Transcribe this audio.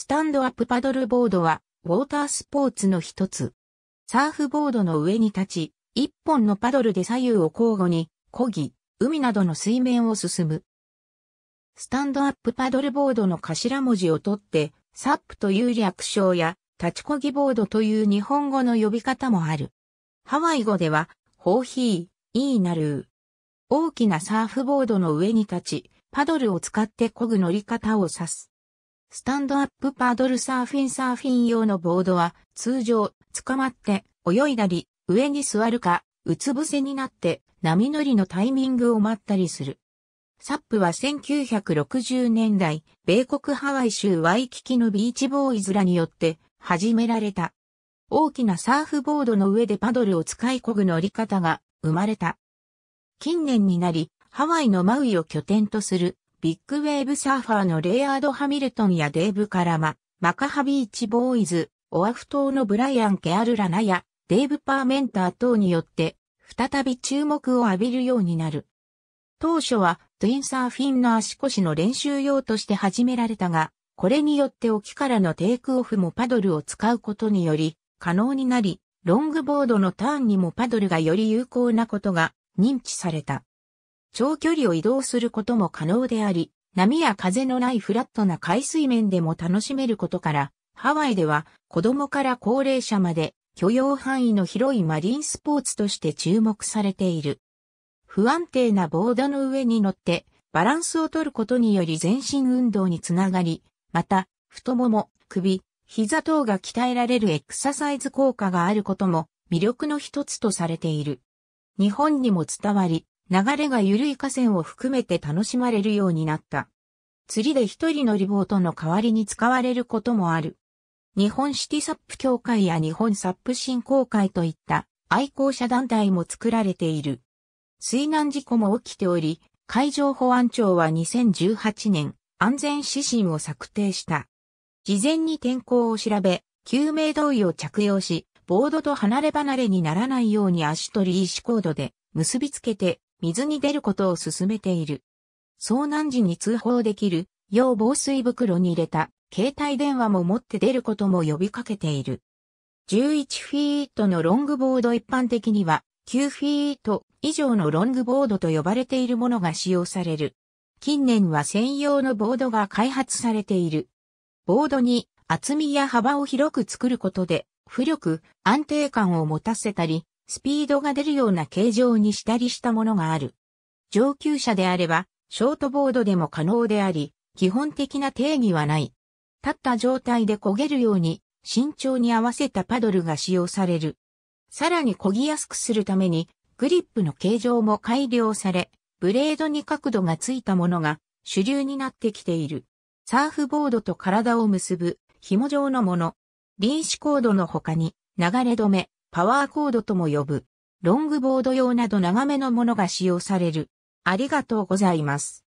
スタンドアップパドルボードは、ウォータースポーツの一つ。サーフボードの上に立ち、一本のパドルで左右を交互に、漕ぎ、海などの水面を進む。スタンドアップパドルボードの頭文字を取って、サップという略称や、立ち漕ぎボードという日本語の呼び方もある。ハワイ語では、ホーヒー、イーナルー。大きなサーフボードの上に立ち、パドルを使って漕ぐ乗り方を指す。スタンドアップパードルサーフィンサーフィン用のボードは通常捕まって泳いだり上に座るかうつ伏せになって波乗りのタイミングを待ったりする。サップは1960年代米国ハワイ州ワイキキのビーチボーイズらによって始められた。大きなサーフボードの上でパドルを使いこぐ乗り方が生まれた。近年になりハワイのマウイを拠点とするビッグウェーブサーファーのレイアード・ハミルトンやデーブ・カラマ、マカハビーチ・ボーイズ、オアフ島のブライアン・ケアル・ラナやデーブ・パーメンター等によって、再び注目を浴びるようになる。当初は、トゥインサーフィンの足腰の練習用として始められたが、これによって沖からのテイクオフもパドルを使うことにより、可能になり、ロングボードのターンにもパドルがより有効なことが認知された。長距離を移動することも可能であり、波や風のないフラットな海水面でも楽しめることから、ハワイでは子供から高齢者まで許容範囲の広いマリンスポーツとして注目されている。不安定なボードの上に乗ってバランスを取ることにより全身運動につながり、また太もも、首、膝等が鍛えられるエクササイズ効果があることも魅力の一つとされている。日本にも伝わり、流れが緩い河川を含めて楽しまれるようになった。釣りで一人乗りボートの代わりに使われることもある。日本シティサップ協会や日本サップ振興会といった愛好者団体も作られている。水難事故も起きており、海上保安庁は2018年安全指針を策定した。事前に天候を調べ、救命胴衣を着用し、ボードと離れ離れにならないように足取り石コードで結びつけて水に出ることを勧めている。遭難時に通報できる、要防水袋に入れた、携帯電話も持って出ることも呼びかけている。11フィートのロングボード一般的には、9フィート以上のロングボードと呼ばれているものが使用される。近年は専用のボードが開発されている。ボードに厚みや幅を広く作ることで、浮力、安定感を持たせたり、スピードが出るような形状にしたりしたものがある。上級者であれば、ショートボードでも可能であり、基本的な定義はない。立った状態で焦げるように、慎重に合わせたパドルが使用される。さらに漕ぎやすくするために、グリップの形状も改良され、ブレードに角度がついたものが主流になってきている。サーフボードと体を結ぶ紐状のもの。臨死コードの他に流れ止め、パワーコードとも呼ぶ、ロングボード用など長めのものが使用される。ありがとうございます。